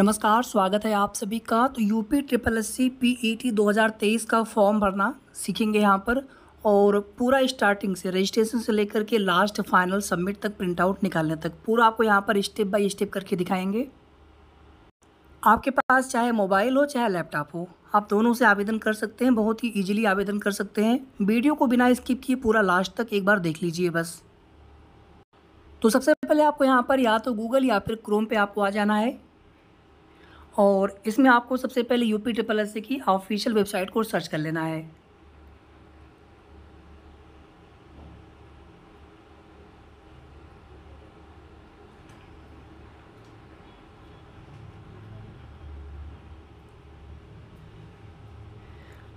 नमस्कार स्वागत है आप सभी का तो UP triple S C P E T दो हज़ार तेईस का फॉर्म भरना सीखेंगे यहाँ पर और पूरा स्टार्टिंग से रजिस्ट्रेशन से लेकर के लास्ट फाइनल सबमिट तक प्रिंट आउट निकालने तक पूरा आपको यहाँ पर स्टेप बाय स्टेप करके दिखाएंगे आपके पास चाहे मोबाइल हो चाहे लैपटॉप हो आप दोनों से आवेदन कर सकते हैं बहुत ही इजीली आवेदन कर सकते हैं वीडियो को बिना स्किप किए पूरा लास्ट तक एक बार देख लीजिए बस तो सबसे पहले आपको यहाँ पर या तो गूगल या फिर क्रोम पे आपको आ जाना है और इसमें आपको सबसे पहले यू पी ट्रिपल एस की ऑफिशियल वेबसाइट को सर्च कर लेना है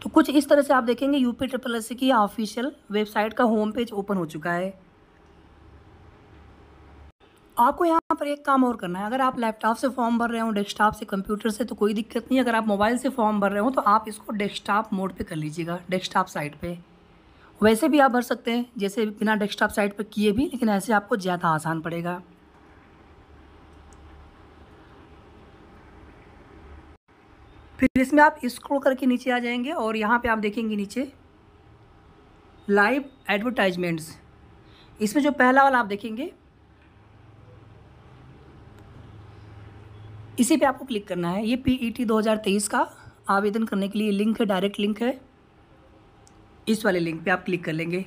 तो कुछ इस तरह से आप देखेंगे यूपी ट्रिपल एस की ऑफिशियल वेबसाइट का होम पेज ओपन हो चुका है आपको यहाँ पर एक काम और करना है अगर आप लैपटॉप से फॉर्म भर रहे हो डेस्कटॉप से कंप्यूटर से तो कोई दिक्कत नहीं अगर आप मोबाइल से फॉर्म भर रहे हो तो आप इसको डेस्कटॉप मोड पे कर लीजिएगा डेस्कटॉप साइट पे वैसे भी आप भर सकते हैं जैसे बिना डेस्कटॉप साइट पर किए भी लेकिन ऐसे आपको ज़्यादा आसान पड़ेगा फिर इसमें आप स्क्रोल करके नीचे आ जाएंगे और यहाँ पर आप देखेंगे नीचे लाइव एडवर्टाइजमेंट्स इसमें जो पहला वाला आप देखेंगे इसी पे आपको क्लिक करना है ये पीईटी e 2023 का आवेदन करने के लिए लिंक है डायरेक्ट लिंक है इस वाले लिंक पे आप क्लिक कर लेंगे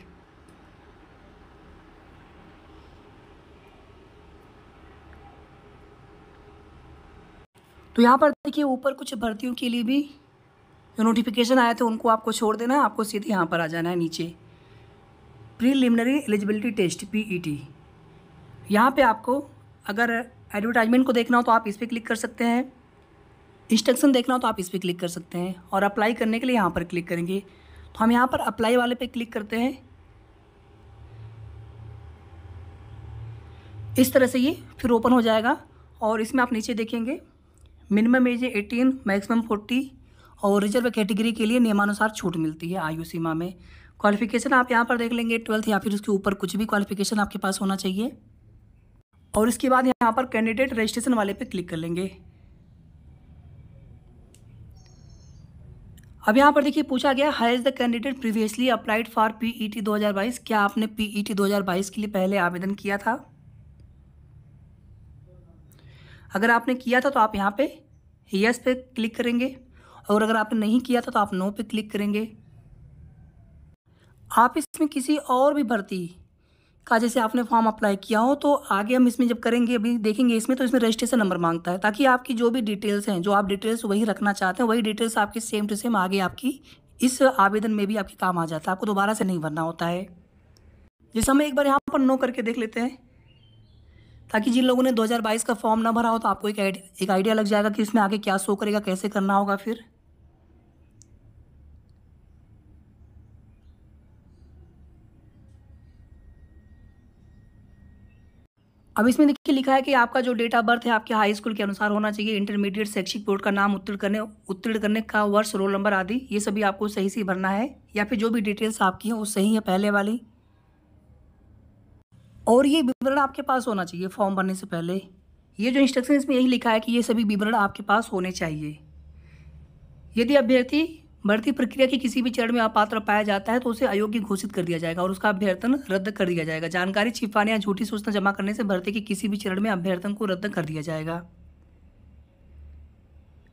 तो यहाँ पर देखिए ऊपर कुछ भर्तियों के लिए भी जो नोटिफिकेशन आए थे उनको आपको छोड़ देना है आपको सीधे यहाँ पर आ जाना है नीचे प्रीलिमिनरी एलिजिबिलिटी टेस्ट पीईटी यहाँ पर आपको अगर एडवर्टाइजमेंट को देखना हो तो आप इस पर क्लिक कर सकते हैं इंस्ट्रक्शन देखना हो तो आप इस पर क्लिक कर सकते हैं और अप्लाई करने के लिए यहाँ पर क्लिक करेंगे तो हम यहाँ पर अप्लाई वाले पे क्लिक करते हैं इस तरह से ये फिर ओपन हो जाएगा और इसमें आप नीचे देखेंगे minimum age eighteen maximum forty और रिजर्व कैटेगरी के लिए नियमानुसार छूट मिलती है आयु सीमा में क्वालिफिकेशन आप यहाँ पर देख लेंगे ट्वेल्थ या फिर उसके ऊपर कुछ भी क्वालिफिकेशन आपके पास होना चाहिए और इसके बाद यहाँ पर कैंडिडेट रजिस्ट्रेशन वाले पे क्लिक कर लेंगे अब यहाँ पर देखिए पूछा गया is the candidate previously applied for PET 2022 क्या आपने पीईटी e 2022 के लिए पहले आवेदन किया था अगर आपने किया था तो आप यहाँ पे यस पे क्लिक करेंगे और अगर आपने नहीं किया था तो आप नो पे क्लिक करेंगे आप इसमें किसी और भी भर्ती का जैसे आपने फॉर्म अप्लाई किया हो तो आगे हम इसमें जब करेंगे अभी देखेंगे इसमें तो इसमें रजिस्ट्रेशन नंबर मांगता है ताकि आपकी जो भी डिटेल्स हैं जो आप डिटेल्स वही रखना चाहते हैं वही डिटेल्स आपकी सेम टू सेम आगे आपकी इस आवेदन में भी आपके काम आ जाता है आपको दोबारा से नहीं भरना होता है जैसे हम एक बार यहाँ पर नो करके देख लेते हैं ताकि जिन लोगों ने 2022 का फॉर्म ना भरा हो तो आपको एक आइडिया लग जाएगा कि इसमें आगे क्या शो करेगा कैसे करना होगा फिर अब इसमें देखिए लिखा है कि आपका जो डेट ऑफ बर्थ है आपके हाई स्कूल के अनुसार होना चाहिए इंटरमीडिएट शैक्षिक बोर्ड का नाम उत्तीर्ण करने उत्तीर्ण करने का वर्ष रोल नंबर आदि ये सभी आपको सही से भरना है या फिर जो भी डिटेल्स आपकी हैं वो सही है पहले वाली और ये विवरण आपके पास होना चाहिए फॉर्म भरने से पहले ये जो इंस्ट्रक्शन इसमें यही लिखा है कि ये सभी विवरण आपके पास होने चाहिए यदि अभ्यर्थी भर्ती प्रक्रिया के किसी भी चरण में अपात्र पाया जाता है तो उसे अयोग्य घोषित कर दिया जाएगा और उसका अभ्यर्थन रद्द कर दिया जाएगा जानकारी छिपाने या झूठी सूचना जमा करने से भर्ती के किसी भी चरण में अभ्यर्थन को रद्द कर दिया जाएगा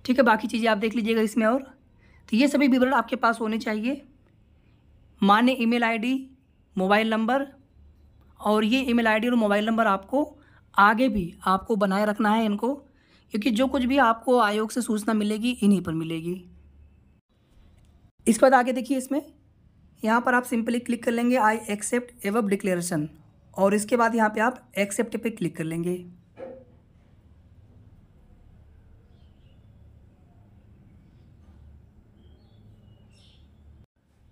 ठीक है बाकी चीज़ें आप देख लीजिएगा इसमें और तो ये सभी विवरण आपके पास होने चाहिए मान्य ईमेल आईडी मोबाइल नंबर और ये ईमेल आईडी और मोबाइल नंबर आपको आगे भी आपको बनाए रखना है इनको क्योंकि जो कुछ भी आपको आयोग से सूचना मिलेगी इन्हीं पर मिलेगी इसके बाद आगे देखिए इसमें यहाँ पर आप सिंपली क्लिक कर लेंगे आई एक्सेप्ट एवब डिक्लेरेशन और इसके बाद यहाँ पे आप एक्सेप्ट पे क्लिक कर लेंगे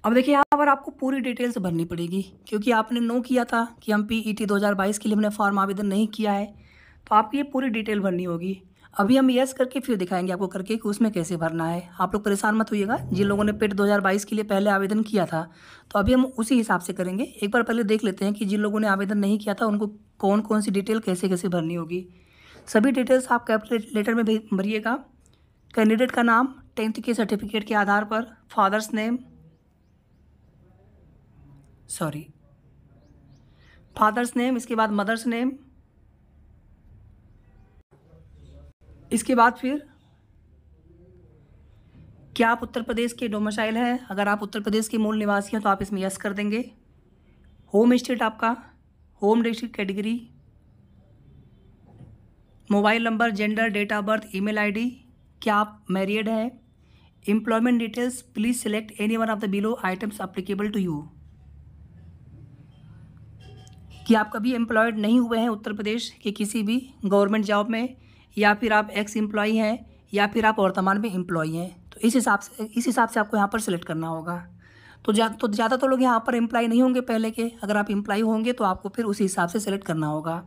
अब देखिए यहाँ पर आपको पूरी डिटेल्स भरनी पड़ेगी क्योंकि आपने नो किया था कि हम पी ई टी दो के लिए हमने फॉर्म आवेदन नहीं किया है तो आपकी ये पूरी डिटेल भरनी होगी अभी हम यस करके फिर दिखाएंगे आपको करके कि उसमें कैसे भरना है आप लोग परेशान मत होइएगा जिन लोगों ने पेट 2022 के लिए पहले आवेदन किया था तो अभी हम उसी हिसाब से करेंगे एक बार पहले देख लेते हैं कि जिन लोगों ने आवेदन नहीं किया था उनको कौन कौन सी डिटेल कैसे कैसे भरनी होगी सभी डिटेल्स आप कैपिटल लेटर में भरिएगा कैंडिडेट का नाम टेंथ के सर्टिफिकेट के आधार पर father's name sorry father's name इसके बाद मदर्स नेम इसके बाद फिर क्या आप उत्तर प्रदेश के डोमशाइल हैं अगर आप उत्तर प्रदेश के मूल निवासी हैं तो आप इसमें यस कर देंगे होम स्टेट आपका home district category mobile number gender date of birth email ID क्या आप मैरिड हैं employment details please select any one of the below items applicable to you कि आप कभी एम्प्लॉयड नहीं हुए हैं उत्तर प्रदेश के किसी भी गवर्नमेंट जॉब में या फिर आप एक्स एम्प्लॉई हैं या फिर आप वर्तमान में एम्प्लॉई हैं तो इस हिसाब से इस हिसाब से आपको यहाँ पर सिलेक्ट करना होगा तो जा तो ज़्यादातर तो लोग यहाँ पर एम्प्लॉई नहीं होंगे पहले के अगर आप एम्प्लॉई होंगे तो आपको फिर उसी हिसाब से सेलेक्ट करना होगा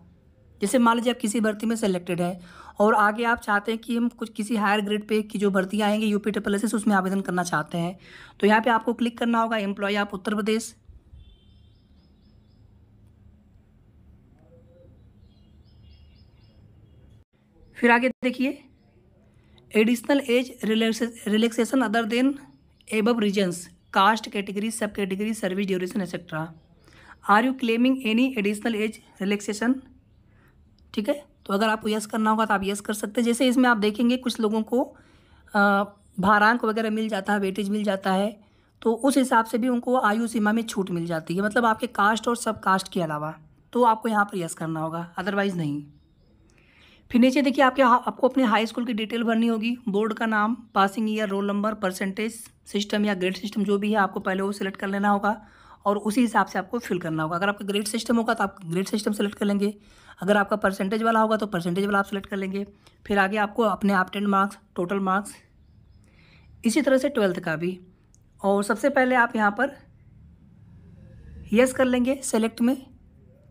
जैसे मान लीजिए आप किसी भर्ती में सेलेक्टेड है और आगे आप चाहते हैं कि हम कुछ किसी हायर ग्रेड पे की जो भर्ती आएंगे यूपी ट्रिपल एस उसमें आवेदन करना चाहते हैं तो यहाँ पे आपको क्लिक करना होगा एम्प्लॉय आप उत्तर प्रदेश फिर आगे देखिए additional age relaxation other than above reasons caste category sub category service duration etcetera are you claiming any additional age relaxation ठीक है तो अगर आपको यस करना होगा तो आप यस कर सकते हैं जैसे इसमें आप देखेंगे कुछ लोगों को भारांक वगैरह मिल जाता है वेटेज मिल जाता है तो उस हिसाब से भी उनको आयु सीमा में छूट मिल जाती है मतलब आपके कास्ट और सब कास्ट के अलावा तो आपको यहाँ पर यस करना होगा अदरवाइज़ नहीं फिर नीचे देखिए आपके आपको अपने हाई स्कूल की डिटेल भरनी होगी बोर्ड का नाम passing year roll number percentage system या ग्रेड सिस्टम जो भी है आपको पहले वो सिलेक्ट कर लेना होगा और उसी हिसाब से आपको फिल करना होगा अगर आपका ग्रेड सिस्टम होगा तो आप ग्रेड सिस्टम सेलेक्ट कर लेंगे अगर आपका परसेंटेज वाला होगा तो परसेंटेज वाला आप सेलेक्ट कर लेंगे फिर आगे आपको अपने आप टेन मार्क्स टोटल मार्क्स इसी तरह से ट्वेल्थ का भी और सबसे पहले आप यहाँ पर यस कर लेंगे सेलेक्ट में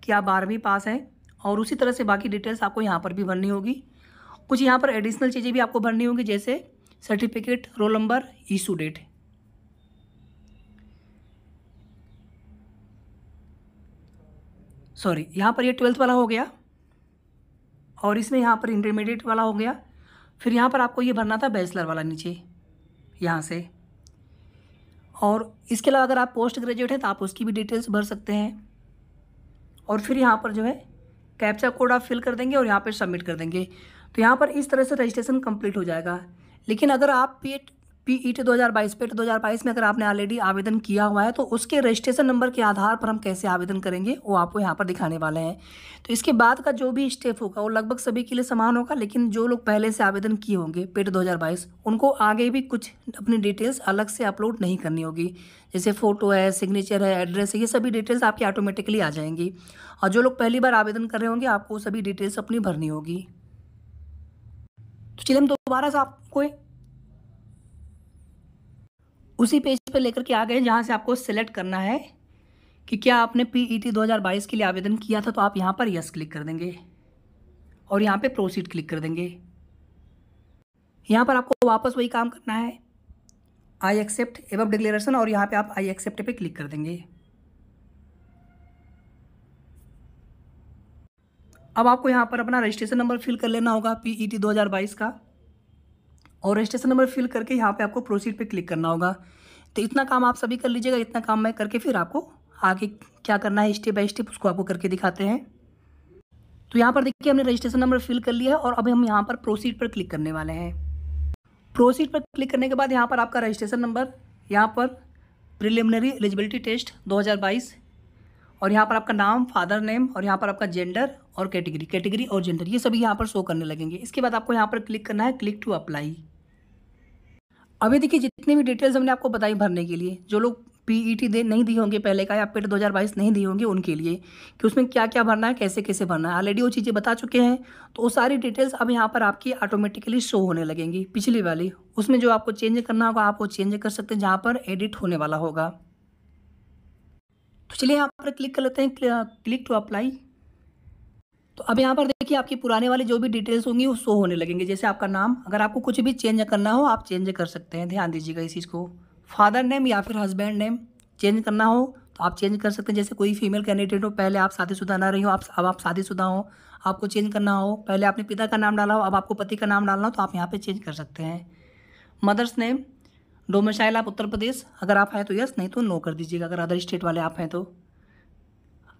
कि आप बारहवीं पास हैं और उसी तरह से बाकी डिटेल्स आपको यहाँ पर भी भरनी होगी कुछ यहाँ पर एडिशनल चीज़ें भी आपको भरनी होगी जैसे certificate roll number issue date sorry यहाँ पर ये यह ट्वेल्थ वाला हो गया और इसमें यहाँ पर इंटरमीडिएट वाला हो गया फिर यहाँ पर आपको ये भरना था बैचलर वाला नीचे यहाँ से और इसके अलावा अगर आप पोस्ट ग्रेजुएट हैं तो आप उसकी भी डिटेल्स भर सकते हैं और फिर यहाँ पर जो है कैप्चा कोड आप फिल कर देंगे और यहाँ पर सबमिट कर देंगे तो यहाँ पर इस तरह से रजिस्ट्रेशन कम्प्लीट हो जाएगा लेकिन अगर आप पेट पी ई टी दो हज़ार बाईस पेट दो हज़ार बाईस में अगर आपने ऑलरेडी आवेदन किया हुआ है तो उसके रजिस्ट्रेशन नंबर के आधार पर हम कैसे आवेदन करेंगे वो आपको यहाँ पर दिखाने वाले हैं तो इसके बाद का जो भी स्टेप होगा वो लगभग सभी के लिए समान होगा लेकिन जो लोग पहले से आवेदन किए होंगे पेट e दो हज़ार बाईस उनको आगे भी कुछ अपनी डिटेल्स अलग से अपलोड नहीं करनी होगी जैसे फ़ोटो है सिग्नेचर है एड्रेस है ये सभी डिटेल्स आपकी ऑटोमेटिकली आ जाएंगी और जो लोग पहली बार आवेदन कर रहे होंगे आपको सभी डिटेल्स अपनी भरनी होगी तो चलिए हम दोबारा से आपको उसी पेज पर लेकर के आ गए जहाँ से आपको सेलेक्ट करना है कि क्या आपने पीईटी e 2022 के लिए आवेदन किया था तो आप यहाँ पर यस क्लिक कर देंगे और यहाँ पे प्रोसीड क्लिक कर देंगे यहाँ पर आपको वापस वही काम करना है आई एक्सेप्ट एवं डिक्लेरेशन और यहाँ पे आप आई एक्सेप्ट पे क्लिक कर देंगे अब आपको यहाँ पर अपना रजिस्ट्रेशन नंबर फिल कर लेना होगा पीईटी e 2022 का और रजिस्ट्रेशन नंबर फिल करके यहाँ पे आपको प्रोसीड पे क्लिक करना होगा तो इतना काम आप सभी कर लीजिएगा इतना काम मैं करके फिर आपको आगे क्या करना है स्टेप बाय स्टेप उसको आपको करके दिखाते हैं तो यहाँ पर देखिए हमने रजिस्ट्रेशन नंबर फिल कर लिया है और अभी हम यहाँ पर प्रोसीड पर क्लिक करने वाले हैं प्रोसीड पर क्लिक करने के बाद यहाँ पर आपका रजिस्ट्रेशन नंबर यहाँ पर प्रिलिमिनरी एलिजिबिलिटी टेस्ट दो और यहाँ पर आपका नाम फादर नेम और यहाँ पर आपका जेंडर और कैटेगरी कैटेगरी और जेंडर ये सभी यहाँ पर शो करने लगेंगे इसके बाद आपको यहाँ पर क्लिक करना है क्लिक टू अप्लाई अभी देखिए जितने भी डिटेल्स हमने आपको बताई भरने के लिए जो लोग पीईटी e दे नहीं दिए होंगे पहले का या पेट 2022 नहीं दिए होंगे उनके लिए कि उसमें क्या क्या भरना है कैसे कैसे भरना है ऑलरेडी वो चीज़ें बता चुके हैं तो वो सारी डिटेल्स अब यहाँ पर आपकी ऑटोमेटिकली शो होने लगेंगी पिछली वाली उसमें जो आपको चेंज करना होगा आप वो चेंज कर सकते हैं जहाँ पर एडिट होने वाला होगा तो चलिए यहाँ पर क्लिक कर लेते हैं क्लिक टू अप्लाई तो अब यहाँ पर देखिए आपकी पुराने वाले जो भी डिटेल्स होंगी वो शो होने लगेंगे जैसे आपका नाम अगर आपको कुछ भी चेंज करना हो आप चेंज कर सकते हैं ध्यान दीजिएगा इस चीज़ को फादर नेम या फिर हस्बैंड नेम चेंज करना हो तो आप चेंज कर सकते हैं जैसे कोई फीमेल कैंडिडेट हो पहले आप शादीशुदा ना रही हो आप अब आप शादीशुदा हो आपको चेंज करना हो पहले आपने पिता का नाम डाला हो अब आपको पति का नाम डालना हो तो आप यहाँ पे चेंज कर सकते हैं मदर्स नेम डोमिसाइल आप उत्तर प्रदेश अगर आप हैं तो यस नहीं तो नो कर दीजिएगा अगर अदर स्टेट वाले आप हैं तो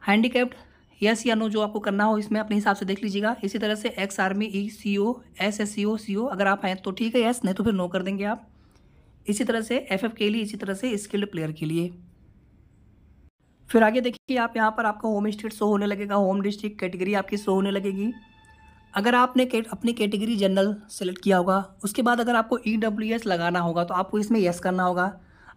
हैंडीकैप्ड यस या नो जो आपको करना हो इसमें अपने हिसाब से देख लीजिएगा इसी तरह से ex army E C O S S C O C O अगर आप हैं तो ठीक है यस नहीं तो फिर नो कर देंगे आप इसी तरह से एफ एफ के लिए इसी तरह से स्किल्ड प्लेयर के लिए फिर आगे देखिए आप यहाँ पर आपका होम स्टेट शो होने लगेगा होम डिस्ट्रिक्ट कैटेगरी आपकी शो होने लगेगी अगर आपने के, अपनी कैटेगरी जनरल सेलेक्ट किया होगा उसके बाद अगर आपको ई e लगाना होगा तो आपको इसमें यस करना होगा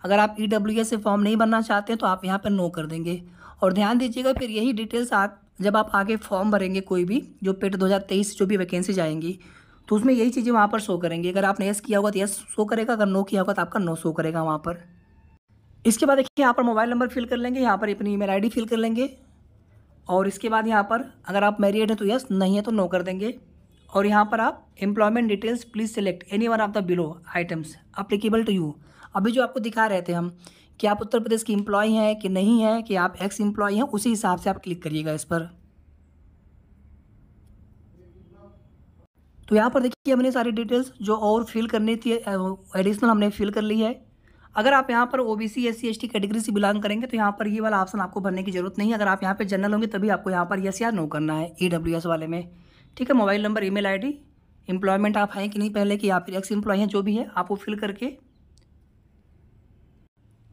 अगर आप ई e से फॉर्म नहीं भरना चाहते तो आप यहाँ पर नो कर देंगे और ध्यान दीजिएगा फिर यही डिटेल्स आप जब आप आगे फॉर्म भरेंगे कोई भी जो पेट 2023 जो भी वैकेंसी जाएंगी तो उसमें यही चीज़ें वहाँ पर शो करेंगी अगर आपने यस किया होगा तो यस शो करेगा अगर नो किया होगा तो आपका नो शो करेगा वहाँ पर इसके बाद देखिए यहाँ पर मोबाइल नंबर फिल कर लेंगे यहाँ पर अपनी ईमेल आईडी फिल कर लेंगे और इसके बाद यहाँ पर अगर आप मैरिड हैं तो यस नहीं है तो नो कर देंगे और यहाँ पर आप employment details please select any one of the below items applicable to you अभी जो आपको दिखा रहे थे हम कि आप उत्तर प्रदेश के इम्प्लॉय हैं कि नहीं हैं कि आप एक्स इम्प्लॉय हैं उसी हिसाब से आप क्लिक करिएगा इस पर तो यहाँ पर देखिए हमने सारी डिटेल्स जो और फिल करनी थी एडिशनल हमने फिल कर ली है अगर आप यहाँ पर O B C S C S T category से बिलोंग करेंगे तो यहाँ पर ये वाला ऑप्शन आपको भरने की जरूरत नहीं है अगर आप यहाँ पर जनरल होंगे तभी आपको यहाँ पर यस या नो करना है ई डब्ल्यू एस वाले में ठीक है mobile number E I D employment आप हैं कि नहीं पहले कि या फिर एक्स इम्प्लॉय हैं जो भी है आपको फिल करके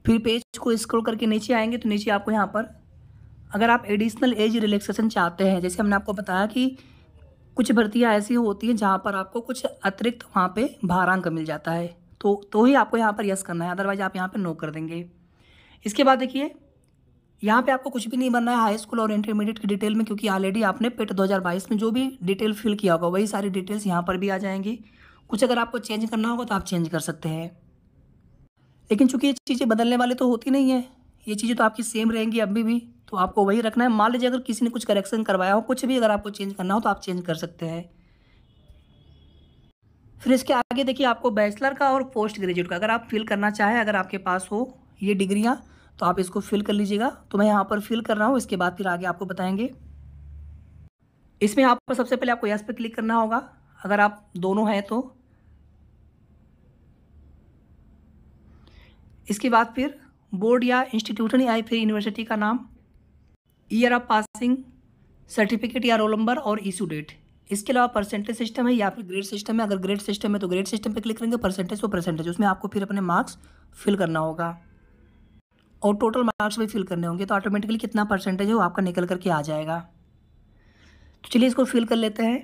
फिर पेज को स्क्रॉल करके नीचे आएंगे तो नीचे आपको यहाँ पर अगर आप एडिशनल एज रिलैक्सेशन चाहते हैं जैसे हमने आपको बताया कि कुछ भर्तियाँ ऐसी होती हैं जहाँ पर आपको कुछ अतिरिक्त वहाँ पर भारांक मिल जाता है तो तो ही आपको यहाँ पर यस करना है अदरवाइज आप यहाँ पर नो कर देंगे इसके बाद देखिए यहाँ पे आपको कुछ भी नहीं बनना है हाई स्कूल और इंटरमीडिएट की डिटेल में क्योंकि ऑलरेडी आपने पेट 2022 e में जो भी डिटेल फिल किया होगा वही सारी डिटेल्स यहाँ पर भी आ जाएंगी कुछ अगर आपको चेंज करना होगा तो आप चेंज कर सकते हैं लेकिन चूंकि ये चीज़ें बदलने वाली तो होती नहीं है ये चीज़ें तो आपकी सेम रहेंगी अभी भी तो आपको वही रखना है मान लीजिए अगर किसी ने कुछ करेक्शन करवाया हो कुछ भी अगर आपको चेंज करना हो तो आप चेंज कर सकते हैं फिर इसके आगे देखिए आपको बैचलर का और पोस्ट ग्रेजुएट का अगर आप फिल करना चाहें अगर आपके पास हो ये डिग्रियाँ तो आप इसको फिल कर लीजिएगा तो मैं यहाँ पर फिल कर रहा हूँ इसके बाद फिर आगे आपको बताएंगे इसमें यहाँ पर सबसे पहले आपको यस पर क्लिक करना होगा अगर आप दोनों हैं तो इसके बाद फिर बोर्ड या इंस्टीट्यूट नहीं आए फिर यूनिवर्सिटी का नाम ईयर ऑफ पासिंग सर्टिफिकेट या रोल नंबर और इशू डेट इसके अलावा परसेंटेज सिस्टम है या फिर ग्रेड सिस्टम है अगर ग्रेड सिस्टम है तो ग्रेड सिस्टम पे क्लिक करेंगे परसेंटेज वो परसेंटेज उसमें आपको फिर अपने मार्क्स फिल करना होगा और टोटल मार्क्स भी फिल करने होंगे तो ऑटोमेटिकली कितना परसेंटेज है वो आपका निकल करके आ जाएगा तो चलिए इसको फिल कर लेते हैं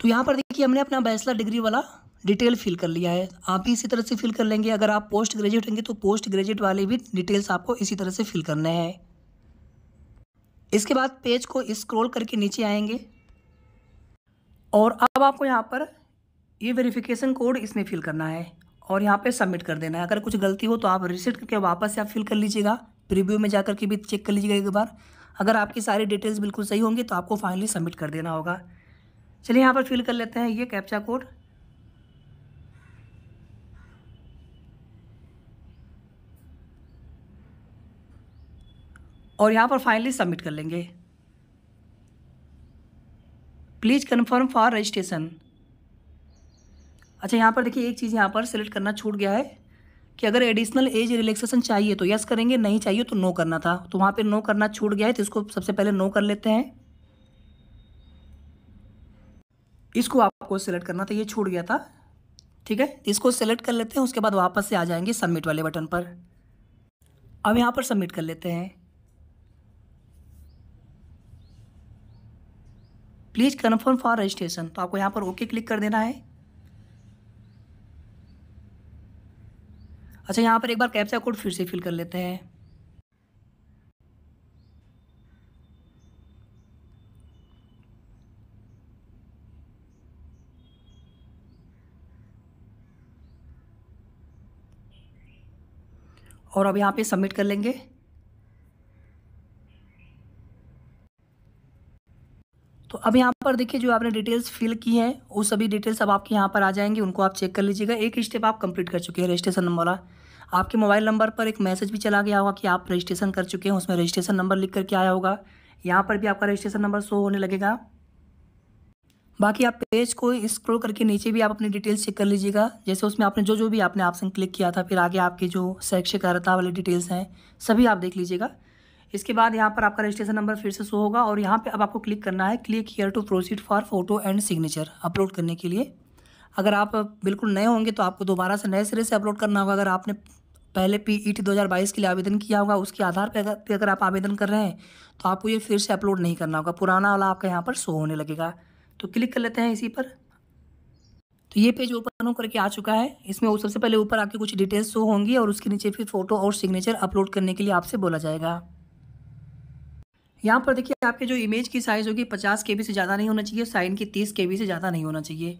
तो यहाँ पर देखिए हमने अपना बैचलर डिग्री वाला डिटेल फिल कर लिया है आप भी इसी तरह से फिल कर लेंगे अगर आप पोस्ट ग्रेजुएट होंगे तो पोस्ट ग्रेजुएट वाले भी डिटेल्स आपको इसी तरह से फिल करने हैं इसके बाद पेज को स्क्रॉल करके नीचे आएंगे और अब आपको यहाँ पर ये वेरिफिकेशन कोड इसमें फिल करना है और यहाँ पे सबमिट कर देना है अगर कुछ गलती हो तो आप रिसेट करके वापस से आप फिल कर लीजिएगा प्रीव्यू में जा करके भी चेक कर लीजिएगा एक बार अगर आपकी सारी डिटेल्स बिल्कुल सही होंगी तो आपको फाइनली सबमिट कर देना होगा चलिए यहाँ पर फिल कर लेते हैं ये कैप्चा कोड और यहाँ पर फाइनली सबमिट कर लेंगे प्लीज़ कन्फर्म फॉर रजिस्ट्रेशन अच्छा यहाँ पर देखिए एक चीज़ यहाँ पर सेलेक्ट करना छूट गया है कि अगर एडिशनल एज रिलैक्सेशन चाहिए तो यस करेंगे नहीं चाहिए तो नो करना था तो वहाँ पे नो करना छूट गया है तो इसको सबसे पहले नो कर लेते हैं इसको आपको सेलेक्ट करना था ये छूट गया था ठीक है इसको सेलेक्ट कर लेते हैं उसके बाद वापस से आ जाएंगे सबमिट वाले बटन पर अब यहाँ पर सबमिट कर लेते हैं प्लीज़ कन्फर्म फॉर रजिस्ट्रेशन तो आपको यहाँ पर ओके क्लिक कर देना है अच्छा यहाँ पर एक बार कैप्चा कोड फिर से फिल कर लेते हैं और अब यहाँ पे सबमिट कर लेंगे तो अब यहाँ पर देखिए जो आपने डिटेल्स फिल की हैं वो सभी डिटेल्स अब आपके यहाँ पर आ जाएंगे उनको आप चेक कर लीजिएगा एक स्टेप आप कंप्लीट कर चुके हैं रजिस्ट्रेशन नंबर वाला आपके मोबाइल नंबर पर एक मैसेज भी चला गया होगा कि आप रजिस्ट्रेशन कर चुके हैं उसमें रजिस्ट्रेशन नंबर लिख करके आया होगा यहाँ पर भी आपका रजिस्ट्रेशन नंबर शो होने लगेगा बाकी आप पेज को स्क्रोल करके नीचे भी आप अपनी डिटेल्स चेक कर लीजिएगा जैसे उसमें आपने जो जो भी आपने ऑप्शन क्लिक किया था फिर आगे आपके जो शैक्षिक अर्ता वाली डिटेल्स हैं सभी आप देख लीजिएगा इसके बाद यहाँ पर आपका रजिस्ट्रेशन नंबर फिर से शो होगा और यहाँ पे अब आपको क्लिक करना है click here to proceed for photo and signature upload करने के लिए अगर आप बिल्कुल नए होंगे तो आपको दोबारा से नए सिरे से अपलोड करना होगा अगर आपने पहले पी ई टी के लिए आवेदन किया होगा उसके आधार पर अगर आप आवेदन कर रहे हैं तो आपको ये फिर से अपलोड नहीं करना होगा पुराना वाला आपका यहाँ पर शो होने लगेगा तो क्लिक कर लेते हैं इसी पर तो ये पेज ओपन होकर करके आ चुका है इसमें सबसे पहले ऊपर आपकी कुछ डिटेल्स शो होंगी और उसके नीचे फिर फोटो और सिग्नेचर अपलोड करने के लिए आपसे बोला जाएगा यहाँ पर देखिए आपके जो इमेज की साइज़ होगी पचास के से ज़्यादा नहीं होना चाहिए साइन की तीस के से ज़्यादा नहीं होना चाहिए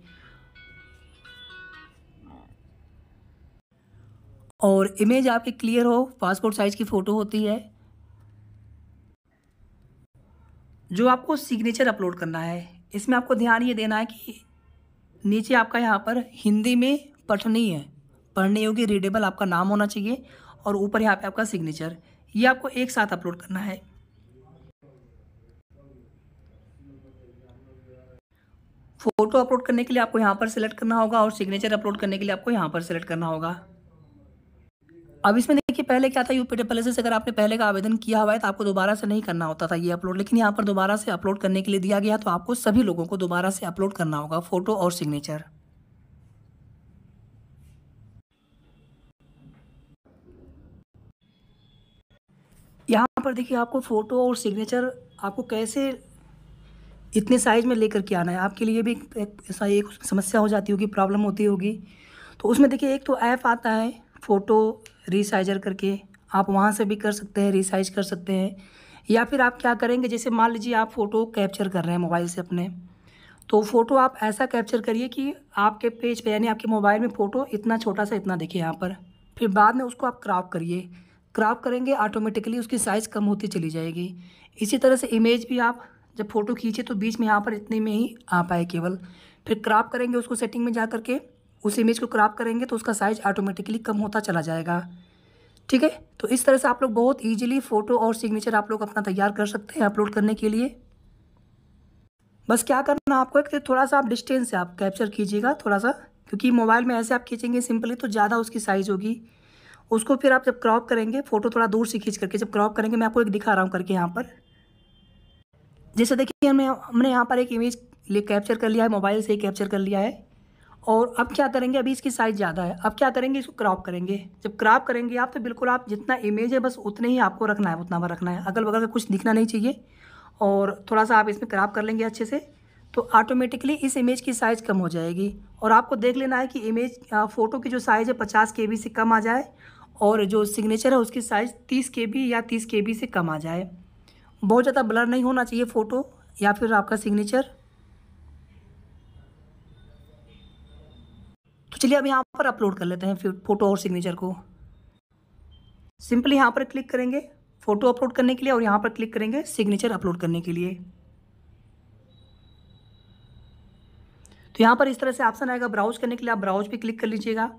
और इमेज आपकी क्लियर हो पासपोर्ट साइज़ की फ़ोटो होती है जो आपको सिग्नेचर अपलोड करना है इसमें आपको ध्यान ये देना है कि नीचे आपका यहाँ पर हिंदी में पठनी है पढ़ने योग्य रीडेबल आपका नाम होना चाहिए और ऊपर यहाँ पे आपका सिग्नेचर ये आपको एक साथ अपलोड करना है फोटो अपलोड करने के लिए आपको यहाँ पर सेलेक्ट करना होगा और सिग्नेचर अपलोड करने के लिए आपको यहाँ पर सेलेक्ट करना होगा अब इसमें देखिए पहले क्या था यूपीडी से अगर आपने पहले का आवेदन किया हुआ है तो आपको दोबारा से नहीं करना होता था ये अपलोड लेकिन यहाँ पर दोबारा से अपलोड करने के लिए दिया गया तो आपको सभी लोगों को दोबारा से अपलोड करना होगा फोटो और सिग्नेचर यहाँ पर देखिए आपको फ़ोटो और सिग्नेचर आपको कैसे इतने साइज़ में लेकर के आना है आपके लिए भी एक ऐसा एक समस्या हो जाती होगी प्रॉब्लम होती होगी तो उसमें देखिए एक तो ऐप आता है फ़ोटो रिसाइजर करके आप वहाँ से भी कर सकते हैं रिसाइज कर सकते हैं या फिर आप क्या करेंगे जैसे मान लीजिए आप फ़ोटो कैप्चर कर रहे हैं मोबाइल से अपने तो फ़ोटो आप ऐसा कैप्चर करिए कि आपके पेज पे यानी आपके मोबाइल में फ़ोटो इतना छोटा सा इतना देखिए यहाँ पर फिर बाद में उसको आप क्रॉप करिए क्रॉप करेंगे ऑटोमेटिकली उसकी साइज़ कम होती चली जाएगी इसी तरह से इमेज भी आप जब फ़ोटो खींचे तो बीच में यहाँ पर इतने में ही आ पाए केवल फिर क्रॉप करेंगे उसको सेटिंग में जा करके उस इमेज को क्रॉप करेंगे तो उसका साइज़ ऑटोमेटिकली कम होता चला जाएगा ठीक है तो इस तरह से आप लोग बहुत ईजिली फ़ोटो और सिग्नेचर आप लोग अपना तैयार कर सकते हैं अपलोड करने के लिए बस क्या करना आपको एक थोड़ा सा आप डिस्टेंस से आप कैप्चर कीजिएगा थोड़ा सा क्योंकि मोबाइल में ऐसे आप खींचेंगे सिंपली तो ज़्यादा उसकी साइज़ होगी उसको फिर आप जब क्रॉप करेंगे फ़ोटो थोड़ा दूर से खींच करके जब क्रॉप करेंगे मैं आपको एक दिखा रहा हूँ करके यहाँ पर जैसे देखिए हमने हमने यहाँ पर एक इमेज ले कैप्चर कर लिया है मोबाइल से कैप्चर कर लिया है और अब क्या करेंगे अभी इसकी साइज़ ज़्यादा है अब क्या करेंगे इसको क्रॉप करेंगे जब क्रॉप करेंगे आप तो बिल्कुल आप जितना इमेज है बस उतने ही आपको रखना है उतना भर रखना है अगल बगल का कुछ दिखना नहीं चाहिए और थोड़ा सा आप इसमें क्रॉप कर लेंगे अच्छे से तो ऑटोमेटिकली इस इमेज की साइज़ कम हो जाएगी और आपको देख लेना है कि इमेज फ़ोटो की जो साइज़ है पचास के से कम आ जाए और जो सिग्नेचर है उसकी साइज़ तीस के या तीस के से कम आ जाए बहुत ज़्यादा ब्लर नहीं होना चाहिए फ़ोटो या फिर आपका सिग्नेचर तो चलिए अब यहाँ पर अपलोड कर लेते हैं फिर फ़ोटो और सिग्नेचर को सिंपली यहाँ पर क्लिक करेंगे फ़ोटो अपलोड करने के लिए और यहाँ पर क्लिक करेंगे सिग्नेचर अपलोड करने के लिए तो यहाँ पर इस तरह से ऑप्शन आएगा ब्राउज करने के लिए आप ब्राउज पे क्लिक कर लीजिएगा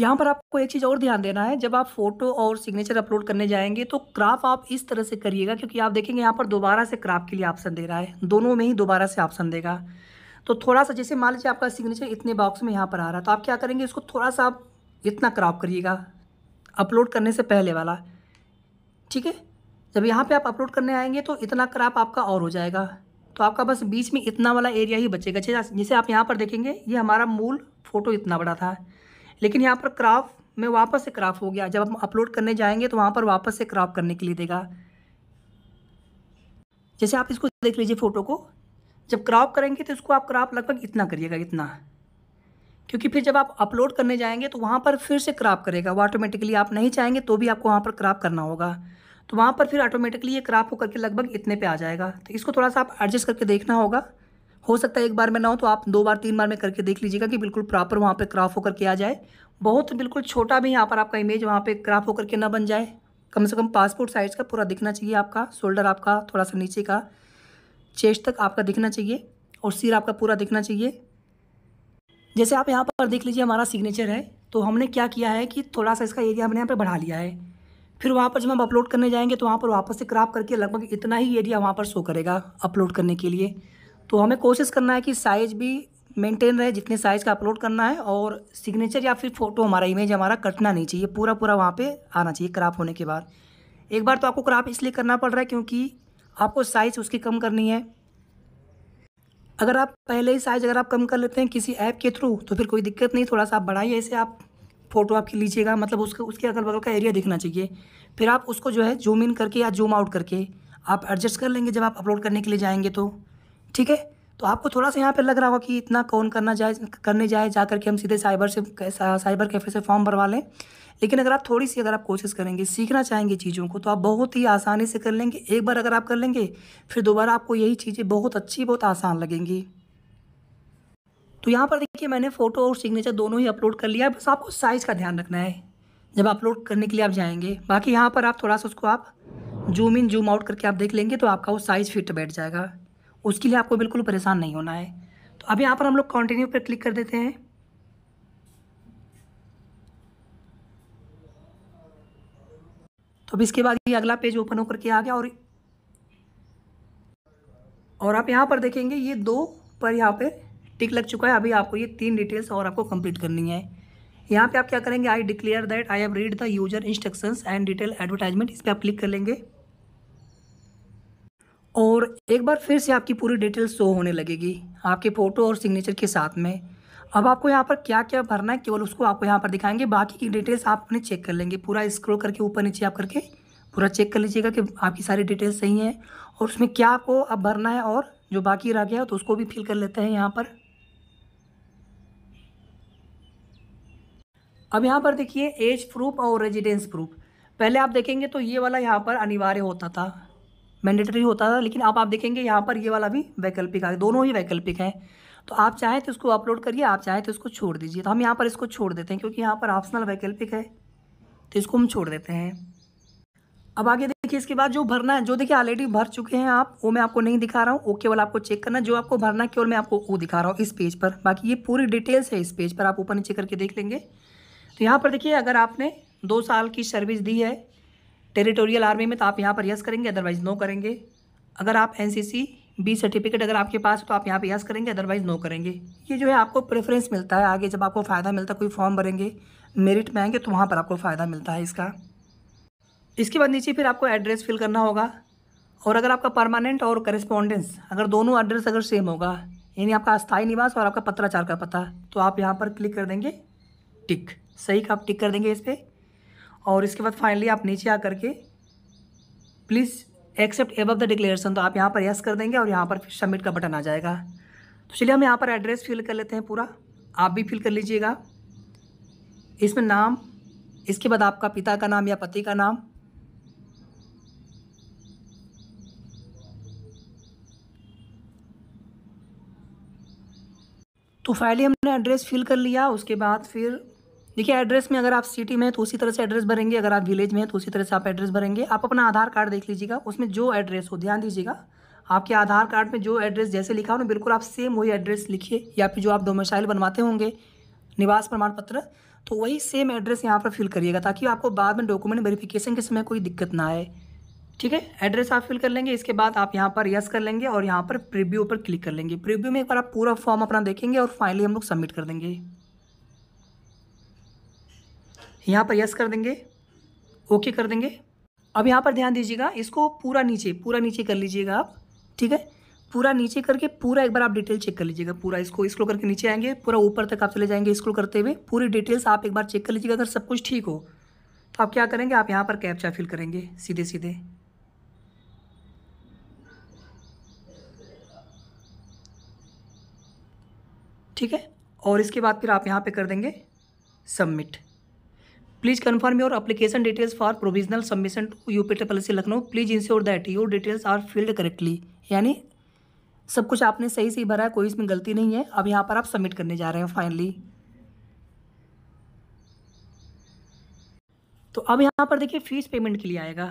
यहाँ पर आपको एक चीज़ और ध्यान देना है जब आप फोटो और सिग्नेचर अपलोड करने जाएंगे तो क्राफ आप इस तरह से करिएगा क्योंकि आप देखेंगे यहाँ पर दोबारा से क्राफ के लिए ऑप्शन दे रहा है दोनों में ही दोबारा से ऑप्शन देगा तो थोड़ा सा जैसे मान लीजिए आपका सिग्नेचर इतने बॉक्स में यहाँ पर आ रहा है तो आप क्या करेंगे इसको थोड़ा सा आप इतना क्राप करिएगा अपलोड करने से पहले वाला ठीक है जब यहाँ पर आप अपलोड करने आएंगे तो इतना क्राप आपका और हो जाएगा तो आपका बस बीच में इतना वाला एरिया ही बचेगा जैसे आप यहाँ पर देखेंगे ये हमारा मूल फ़ोटो इतना बड़ा था लेकिन यहाँ पर क्राफ में वापस से क्राफ हो गया जब हम अपलोड करने जाएंगे तो वहाँ पर वापस से क्राफ करने के लिए देगा जैसे आप इसको देख लीजिए फ़ोटो को जब क्रॉप करेंगे तो इसको आप क्राफ लगभग इतना करिएगा इतना क्योंकि फिर जब आप अपलोड करने जाएंगे तो वहाँ पर फिर से क्राप करेगा वो ऑटोमेटिकली आप नहीं चाहेंगे तो भी आपको वहाँ पर क्राप करना होगा तो वहाँ पर फिर ऑटोमेटिकली ये क्राप होकर के लगभग इतने पे आ जाएगा तो इसको थोड़ा सा आप एडजस्ट करके देखना होगा हो सकता है एक बार में ना हो तो आप दो बार तीन बार में करके देख लीजिएगा कि बिल्कुल प्रॉपर वहाँ पर क्राफ होकर के आ जाए बहुत बिल्कुल छोटा भी यहाँ पर आपका इमेज वहाँ पर क्राफ होकर के ना बन जाए कम से कम पासपोर्ट साइज़ का पूरा दिखना चाहिए आपका शोल्डर आपका थोड़ा सा नीचे का चेस्ट तक आपका दिखना चाहिए और सिर आपका पूरा दिखना चाहिए जैसे आप यहाँ पर देख लीजिए हमारा सिग्नेचर है तो हमने क्या किया है कि थोड़ा सा इसका एरिया हमने यहाँ पर बढ़ा लिया है फिर वहाँ पर जब हम अपलोड करने जाएंगे तो वहाँ पर वापस से क्राफ़ करके लगभग इतना ही एरिया वहाँ पर शो करेगा अपलोड करने के लिए तो हमें कोशिश करना है कि साइज़ भी मेंटेन रहे जितने साइज़ का अपलोड करना है और सिग्नेचर या फिर फ़ोटो हमारा इमेज हमारा कटना नहीं चाहिए पूरा पूरा वहाँ पे आना चाहिए क्राप होने के बाद एक बार तो आपको क्राप इसलिए करना पड़ रहा है क्योंकि आपको साइज़ उसकी कम करनी है अगर आप पहले ही साइज़ अगर आप कम कर लेते हैं किसी ऐप के थ्रू तो फिर कोई दिक्कत नहीं थोड़ा सा आप बढ़ाइए ऐसे आप फ़ोटो आपकी लीजिएगा मतलब उसके उसके अगल बगल का एरिया दिखना चाहिए फिर आप उसको जो है जूम इन करके या जूम आउट करके आप एडजस्ट कर लेंगे जब आप अपलोड करने के लिए जाएंगे तो ठीक है तो आपको थोड़ा सा यहाँ पे लग रहा होगा कि इतना कौन करना जाए करने जाए जा करके हम सीधे साइबर से साइबर कैफ़े से फॉर्म भरवा लें लेकिन अगर आप थोड़ी सी अगर आप कोशिश करेंगे सीखना चाहेंगे चीज़ों को तो आप बहुत ही आसानी से कर लेंगे एक बार अगर आप कर लेंगे फिर दोबारा आपको यही चीज़ें बहुत अच्छी बहुत आसान लगेंगी तो यहाँ पर देखिए मैंने फ़ोटो और सिग्नेचर दोनों ही अपलोड कर लिया है बस आपको साइज़ का ध्यान रखना है जब अपलोड करने के लिए आप जाएंगे बाकी यहाँ पर आप थोड़ा सा उसको आप जूम इन जूम आउट करके आप देख लेंगे तो आपका वो साइज़ फिट बैठ जाएगा उसके लिए आपको बिल्कुल परेशान नहीं होना है तो अब यहाँ पर हम लोग कंटिन्यू पर क्लिक कर देते हैं तो इसके बाद ये अगला पेज ओपन होकर के आ गया और और आप यहाँ पर देखेंगे ये दो पर यहाँ पे टिक लग चुका है अभी आपको ये तीन डिटेल्स और आपको कंप्लीट करनी है यहाँ पे आप क्या करेंगे I declare that I have read the user instructions and detail advertisement इस पर आप क्लिक कर लेंगे और एक बार फिर से आपकी पूरी डिटेल शो होने लगेगी आपके फ़ोटो और सिग्नेचर के साथ में अब आपको यहाँ पर क्या क्या भरना है केवल उसको आपको यहाँ पर दिखाएंगे बाकी की डिटेल्स आप अपने चेक कर लेंगे पूरा स्क्रॉल करके ऊपर नीचे आप करके पूरा चेक कर लीजिएगा कि आपकी सारी डिटेल्स सही हैं और उसमें क्या आपको अब भरना है और जो बाकी रह गया तो उसको भी फिल कर लेते हैं यहाँ पर अब यहाँ पर देखिए एज प्रूफ और रेजिडेंस प्रूफ पहले आप देखेंगे तो ये वाला यहाँ पर अनिवार्य होता था मैंडेटरी होता था लेकिन आप आप देखेंगे यहाँ पर ये वाला भी वैकल्पिक आ दोनों ही वैकल्पिक हैं तो आप चाहें तो इसको अपलोड करिए आप चाहें तो इसको छोड़ दीजिए तो हम यहाँ पर इसको छोड़ देते हैं क्योंकि यहाँ पर ऑप्शनल वैकल्पिक है तो इसको हम छोड़ देते हैं अब आगे देखिए इसके बाद जो भरना है जो देखिए ऑलरेडी भर चुके हैं आप वो मैं आपको नहीं दिखा रहा हूँ वो केवल आपको चेक करना जो आपको भरना केवल मैं आपको वो दिखा रहा हूँ इस पेज पर बाकी ये पूरी डिटेल्स है इस पेज पर आप ऊपर नीचे करके देख लेंगे तो यहाँ पर देखिए अगर आपने दो साल की सर्विस दी है टेरिटोरियल आर्मी में तो आप यहाँ पर यस करेंगे अदरवाइज नो करेंगे अगर आप एन बी सर्टिफिकेट अगर आपके पास है तो आप यहाँ पर यस करेंगे अदरवाइज़ नो करेंगे ये जो है आपको प्रेफरेंस मिलता है आगे जब आपको फ़ायदा मिलता है कोई फॉर्म भरेंगे मेरिट में आएंगे तो वहाँ पर आपको फ़ायदा मिलता है इसका इसके बाद नीचे फिर आपको एड्रेस फिल करना होगा और अगर आपका परमानेंट और करस्पॉन्डेंस अगर दोनों एड्रेस अगर सेम होगा यानी आपका अस्थायी निवास और आपका पत्राचार का पता तो आप यहाँ पर क्लिक कर देंगे टिक सही का आप टिक कर देंगे इस पर और इसके बाद फाइनली आप नीचे आ करके please accept above the declaration तो आप यहाँ पर यस कर देंगे और यहाँ पर फिर सबमिट का बटन आ जाएगा तो चलिए हम यहाँ पर एड्रेस फिल कर लेते हैं पूरा आप भी फिल कर लीजिएगा इसमें नाम इसके बाद आपका पिता का नाम या पति का नाम तो फाइनली हमने एड्रेस फिल कर लिया उसके बाद फिर देखिए एड्रेस में अगर आप सिटी में तो उसी तरह से एड्रेस भरेंगे अगर आप विलेज में हैं तो उसी तरह से आप एड्रेस भरेंगे आप अपना आधार कार्ड देख लीजिएगा उसमें जो एड्रेस हो ध्यान दीजिएगा आपके आधार कार्ड में जो एड्रेस जैसे लिखा हो ना बिल्कुल आप सेम वही एड्रेस लिखिए या फिर जो आप डोमिसाइल बनवाते होंगे निवास प्रमाण पत्र तो वही सेम एड्रेस यहाँ पर फिल करिएगा ताकि आपको बाद में डॉक्यूमेंट वेरिफिकेशन के समय कोई दिक्कत ना आए ठीक है एड्रेस आप फिल कर लेंगे इसके बाद आप यहाँ पर यस कर लेंगे और यहाँ पर प्रीव्यू पर क्लिक कर लेंगे प्रीव्यू में एक बार आप पूरा फॉर्म अपना देखेंगे और फाइनली हम लोग सबमिट कर देंगे यहाँ पर यस कर देंगे ओके कर देंगे अब यहाँ पर ध्यान दीजिएगा इसको पूरा नीचे पूरा नीचे कर लीजिएगा आप ठीक है पूरा नीचे करके पूरा एक बार आप डिटेल चेक कर लीजिएगा पूरा इसको स्क्रोल करके नीचे आएंगे पूरा ऊपर तक आप चले जाएंगे स्क्रोल करते हुए पूरी डिटेल्स आप एक बार चेक कर लीजिएगा अगर सब कुछ ठीक हो तो आप क्या करेंगे आप यहाँ पर कैप्चा फिल करेंगे सीधे सीधे ठीक है और इसके बाद फिर आप यहाँ पे कर देंगे submit please confirm your application details for provisional submission to U P triple C Lucknow please ensure that your details are filled correctly यानी सब कुछ आपने सही से भरा है कोई इसमें गलती नहीं है अब यहाँ पर आप सबमिट करने जा रहे हैं फाइनली तो अब यहाँ पर देखिए फीस पेमेंट के लिए आएगा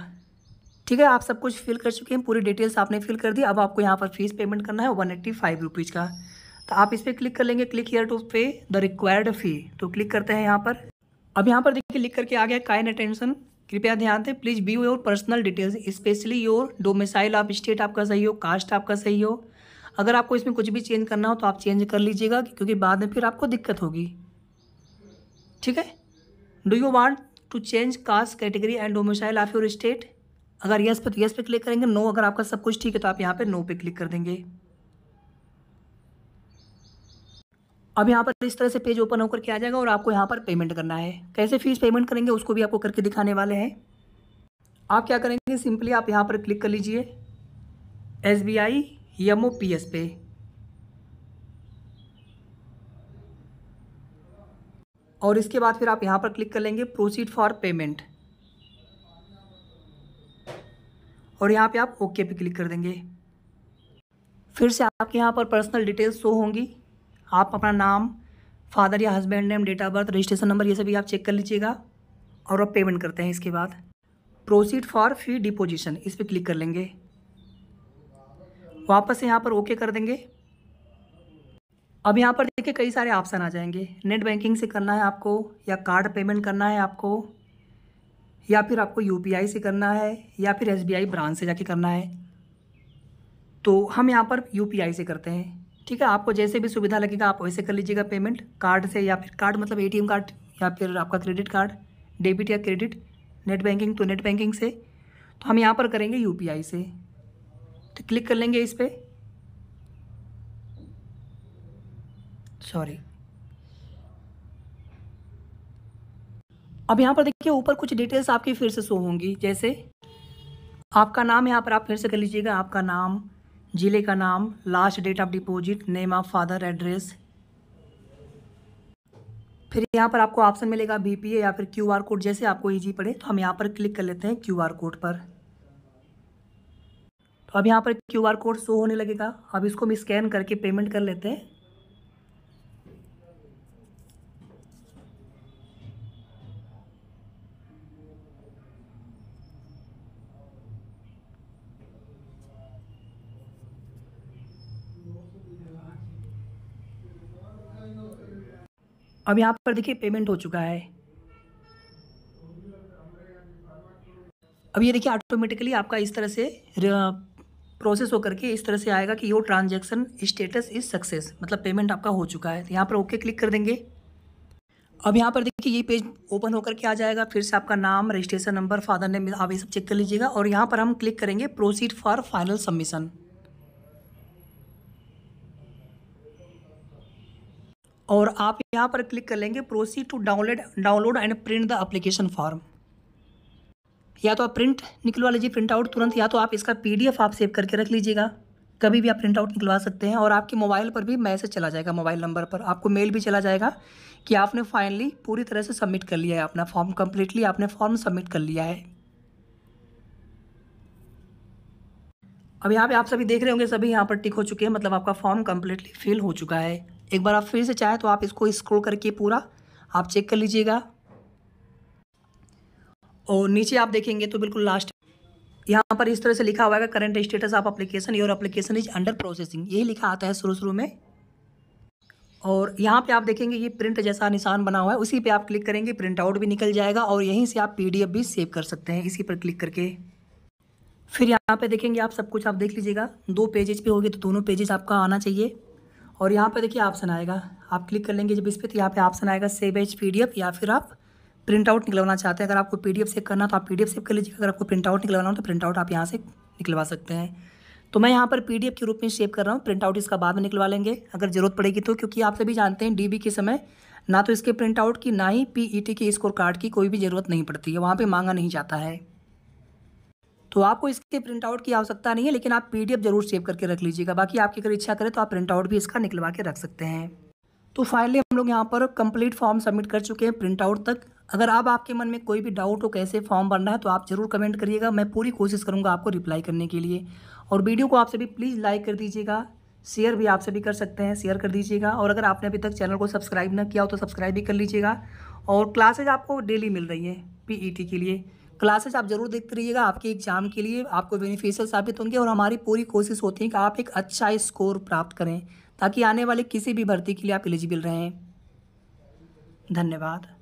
ठीक है आप सब कुछ फिल कर चुके हैं पूरी डिटेल्स आपने फिल कर दी अब आपको यहाँ पर फीस पेमेंट करना है वन एट्टी फाइव रुपीज़ का तो आप इस पर क्लिक कर लेंगे click here to pay the required fee तो क्लिक करते हैं यहाँ पर अब यहाँ पर देखिए लिख करके आ गया काइन अटेंशन कृपया ध्यान दें please be your personal details specially your domicile आप स्टेट आपका सही हो कास्ट आपका सही हो अगर आपको इसमें कुछ भी चेंज करना हो तो आप चेंज कर लीजिएगा क्योंकि बाद में फिर आपको दिक्कत होगी ठीक है do you want to change caste category and domicile of your state अगर यस तो पे तो यस पे क्लिक करेंगे नो अगर आपका सब कुछ ठीक है तो आप यहाँ पे नो पे क्लिक कर देंगे अब यहाँ पर इस तरह से पेज ओपन होकर के आ जाएगा और आपको यहाँ पर पेमेंट करना है कैसे फीस पेमेंट करेंगे उसको भी आपको करके दिखाने वाले हैं आप क्या करेंगे सिंपली आप यहाँ पर क्लिक कर लीजिए एस बी आई यमो पी एस पे और इसके बाद फिर आप यहाँ पर क्लिक कर लेंगे प्रोसीड फॉर पेमेंट और यहाँ पे आप ओके पे क्लिक कर देंगे फिर से आपके यहाँ पर पर्सनल डिटेल्स शो होंगी आप अपना नाम फादर या husband name date of birth registration number ये सभी आप चेक कर लीजिएगा और आप पेमेंट करते हैं इसके बाद प्रोसीड फॉर फी डिपोजिशन इस पर क्लिक कर लेंगे वापस से यहाँ पर ओके कर देंगे अब यहाँ पर देखिए कई सारे ऑप्शन आ जाएंगे नेट बैंकिंग से करना है आपको या कार्ड पेमेंट करना है आपको या फिर आपको यू से करना है या फिर एस ब्रांच से जाके करना है तो हम यहाँ पर यू से करते हैं ठीक है आपको जैसे भी सुविधा लगेगा आप वैसे कर लीजिएगा पेमेंट कार्ड से या फिर कार्ड मतलब ए कार्ड या फिर आपका क्रेडिट कार्ड डेबिट या क्रेडिट नेट बैंकिंग तो नेट बैंकिंग से तो हम यहाँ पर करेंगे यू से तो क्लिक कर लेंगे इस पर सॉरी अब यहाँ पर देखिए ऊपर कुछ डिटेल्स आपकी फिर से शो होंगी जैसे आपका नाम यहाँ पर आप फिर से कर लीजिएगा आपका नाम ज़िले का नाम last date of deposit name of father address फिर यहाँ पर आपको ऑप्शन मिलेगा बीपीए या फिर क्यूआर कोड जैसे आपको ईजी पड़े तो हम यहाँ पर क्लिक कर लेते हैं क्यूआर कोड पर तो अब यहाँ पर क्यूआर कोड शो होने लगेगा अब इसको हम स्कैन करके पेमेंट कर लेते हैं अब यहाँ पर देखिए पेमेंट हो चुका है अब ये देखिए ऑटोमेटिकली आपका इस तरह से प्रोसेस होकर के इस तरह से आएगा कि your transaction status is success मतलब पेमेंट आपका हो चुका है तो यहाँ पर ओके क्लिक कर देंगे अब यहाँ पर देखिए ये पेज ओपन होकर के आ जाएगा फिर से आपका नाम रजिस्ट्रेशन नंबर फादर नेम आप ये सब चेक कर लीजिएगा और यहाँ पर हम क्लिक करेंगे प्रोसीड फॉर फाइनल सबमिशन और आप यहाँ पर क्लिक कर लेंगे proceed to download download and print the application form या तो आप प्रिंट निकलवा लीजिए प्रिंट आउट तुरंत या तो आप इसका पीडीएफ आप सेव करके रख लीजिएगा कभी भी आप प्रिंट आउट निकलवा सकते हैं और आपके मोबाइल पर भी मैसेज चला जाएगा मोबाइल नंबर पर आपको मेल भी चला जाएगा कि आपने फाइनली पूरी तरह से सबमिट कर लिया है अपना फॉर्म कम्प्लीटली आपने फॉर्म सबमिट कर लिया है अब यहाँ पे आप सभी देख रहे होंगे सभी यहाँ पर टिक हो चुके हैं मतलब आपका फॉर्म कम्प्लीटली फिल हो चुका है एक बार आप फिर से चाहें तो आप इसको स्क्रोल करके पूरा आप चेक कर लीजिएगा और नीचे आप देखेंगे तो बिल्कुल लास्ट यहाँ पर इस तरह से लिखा हुआ है current status of application your application is under processing यही लिखा आता है शुरू शुरू में और यहाँ पे आप देखेंगे ये प्रिंट जैसा निशान बना हुआ है उसी पे आप क्लिक करेंगे प्रिंट आउट भी निकल जाएगा और यहीं से आप पीडीएफ भी सेव कर सकते हैं इसी पर क्लिक करके फिर यहाँ पे देखेंगे आप सब कुछ आप देख लीजिएगा दो पेजेस पे होगी तो दोनों पेजेज आपका आना चाहिए और यहाँ पर देखिए ऑप्शन आएगा आप क्लिक कर लेंगे जब इस पर तो यहाँ पे ऑप्शन आएगा सेव एज पी या फिर आप प्रिंट आउट निकलवाना चाहते हैं अगर आपको पी डी सेव करना तो आप पी डी सेव कर लीजिएगा अगर आपको प्रिंट आउट निकलवाना हो तो प्रिंट आउट आप यहाँ से निकलवा सकते हैं तो मैं यहाँ पर पी के रूप में सेव कर रहा हूँ प्रिंट आउट इसका बाद में निकलवा लेंगे अगर ज़रूरत पड़ेगी तो क्योंकि आप सभी जानते हैं डी के समय ना तो इसके प्रिंट आउट की ना ही पी के स्कोर कार्ड की कोई भी ज़रूरत नहीं पड़ती है वहाँ पर मांगा नहीं जाता है तो आपको इसके प्रिंट आउट की आवश्यकता नहीं है लेकिन आप पीडीएफ जरूर सेव करके रख लीजिएगा बाकी आपकी अगर इच्छा करें तो आप प्रिंट आउट भी इसका निकलवा के रख सकते हैं तो फाइनली हम लोग यहाँ पर कंप्लीट फॉर्म सबमिट कर चुके हैं प्रिंट आउट तक अगर आप आपके मन में कोई भी डाउट हो कैसे फॉर्म भरना है तो आप ज़रूर कमेंट करिएगा मैं पूरी कोशिश करूँगा आपको रिप्लाई करने के लिए और वीडियो को आप सभी प्लीज़ लाइक कर दीजिएगा शेयर भी आप सभी कर सकते हैं शेयर कर दीजिएगा और अगर आपने अभी तक चैनल को सब्सक्राइब ना किया हो तो सब्सक्राइब भी कर लीजिएगा और क्लासेज आपको डेली मिल रही है पीईटी e के लिए क्लासेस आप जरूर देखते रहिएगा आपके एग्जाम के लिए आपको बेनिफिशियल साबित होंगे और हमारी पूरी कोशिश होती है कि आप एक अच्छा स्कोर प्राप्त करें ताकि आने वाले किसी भी भर्ती के लिए आप एलिजिबल रहें धन्यवाद